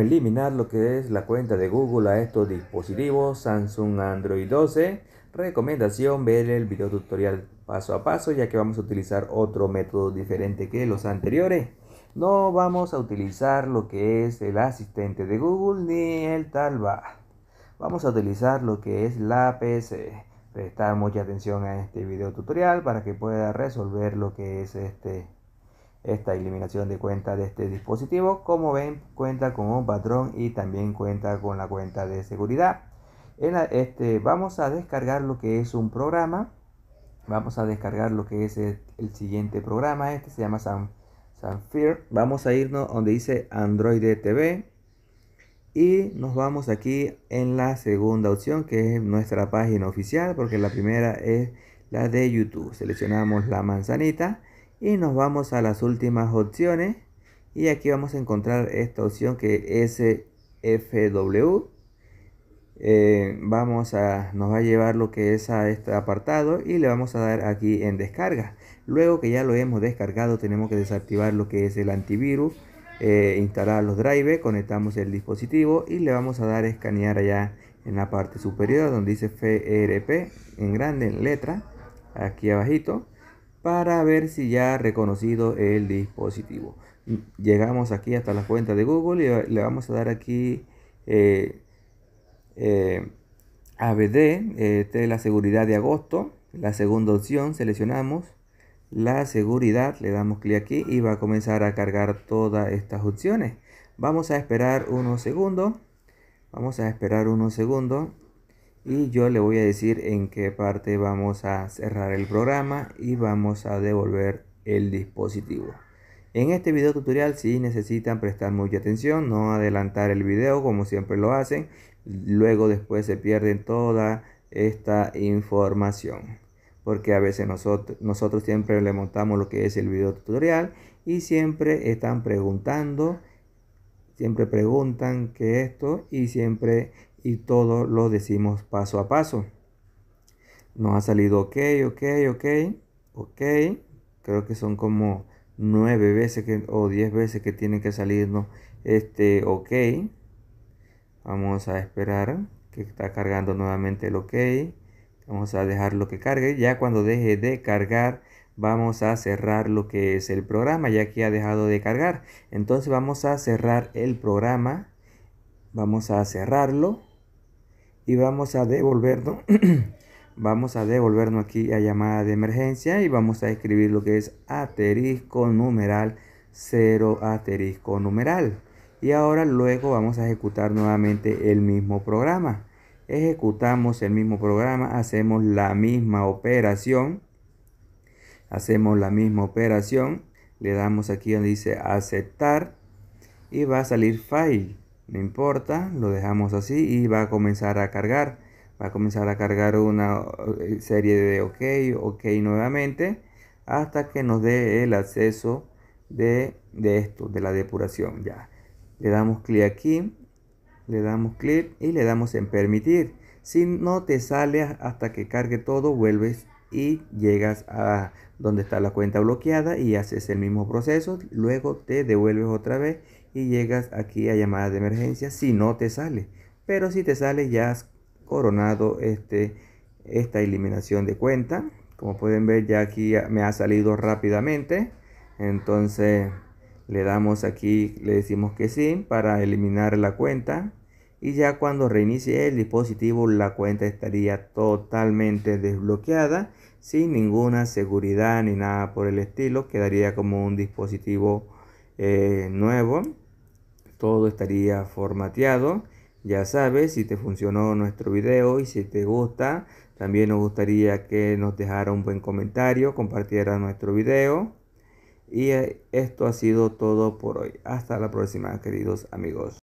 eliminar lo que es la cuenta de Google a estos dispositivos Samsung Android 12. Recomendación ver el video tutorial paso a paso ya que vamos a utilizar otro método diferente que los anteriores. No vamos a utilizar lo que es el asistente de Google ni el va Vamos a utilizar lo que es la PC. Prestar mucha atención a este video tutorial para que pueda resolver lo que es este esta eliminación de cuenta de este dispositivo. Como ven, cuenta con un patrón y también cuenta con la cuenta de seguridad. este, vamos a descargar lo que es un programa. Vamos a descargar lo que es el, siguiente programa. Este se llama San, Sanfir. Vamos a irnos donde dice Android TV. Y nos vamos aquí en la segunda opción que es nuestra página oficial porque la primera es la de YouTube. Seleccionamos la manzanita y nos vamos a las últimas opciones y aquí vamos a encontrar esta opción que es FW eh, vamos a nos va a llevar lo que es a este apartado y le vamos a dar aquí en descarga luego que ya lo hemos descargado tenemos que desactivar lo que es el antivirus eh, instalar los drivers conectamos el dispositivo y le vamos a dar escanear allá en la parte superior donde dice FRP e en grande en letra aquí abajito para ver si ya ha reconocido el dispositivo. Llegamos aquí hasta la cuenta de Google y le vamos a dar aquí eh, eh, ABD, eh, la seguridad de agosto. La segunda opción, seleccionamos la seguridad, le damos clic aquí y va a comenzar a cargar todas estas opciones. Vamos a esperar unos segundos. Vamos a esperar unos segundos y yo le voy a decir en qué parte vamos a cerrar el programa y vamos a devolver el dispositivo. En este video tutorial si necesitan prestar mucha atención, no adelantar el video como siempre lo hacen, luego después se pierden toda esta información. Porque a veces nosotros, nosotros siempre le montamos lo que es el video tutorial y siempre están preguntando, siempre preguntan qué esto y siempre y todo lo decimos paso a paso. Nos ha salido ok, ok, ok, ok. Creo que son como nueve veces que, o diez veces que tiene que salirnos este ok. Vamos a esperar que está cargando nuevamente el ok. Vamos a dejarlo que cargue. Ya cuando deje de cargar, vamos a cerrar lo que es el programa, ya que ha dejado de cargar. Entonces vamos a cerrar el programa. Vamos a cerrarlo y vamos a devolverlo. vamos a devolvernos aquí a llamada de emergencia y vamos a escribir lo que es asterisco numeral 0 asterisco numeral. Y ahora luego vamos a ejecutar nuevamente el mismo programa. Ejecutamos el mismo programa, hacemos la misma operación. Hacemos la misma operación. Le damos aquí donde dice aceptar y va a salir file no importa lo dejamos así y va a comenzar a cargar va a comenzar a cargar una eh, serie de ok ok nuevamente hasta que nos dé el acceso de, esto de la depuración ya le damos clic aquí le damos clic y le damos en permitir si no te sale hasta que cargue todo vuelves y llegas a donde está la cuenta bloqueada y haces el mismo proceso luego te devuelves otra vez y llegas aquí a llamadas de emergencia si no te sale. Pero si te sale ya has coronado este, esta eliminación de cuenta. Como pueden ver ya aquí me ha salido rápidamente. Entonces le damos aquí, le decimos que sí para eliminar la cuenta. Y ya cuando reinicie el dispositivo la cuenta estaría totalmente desbloqueada sin ninguna seguridad ni nada por el estilo. Quedaría como un dispositivo eh, nuevo todo estaría formateado. Ya sabes, si te funcionó nuestro video y si te gusta, también nos gustaría que nos dejara un buen comentario, compartiera nuestro video. Y eh, esto ha sido todo por hoy. Hasta la próxima, queridos amigos.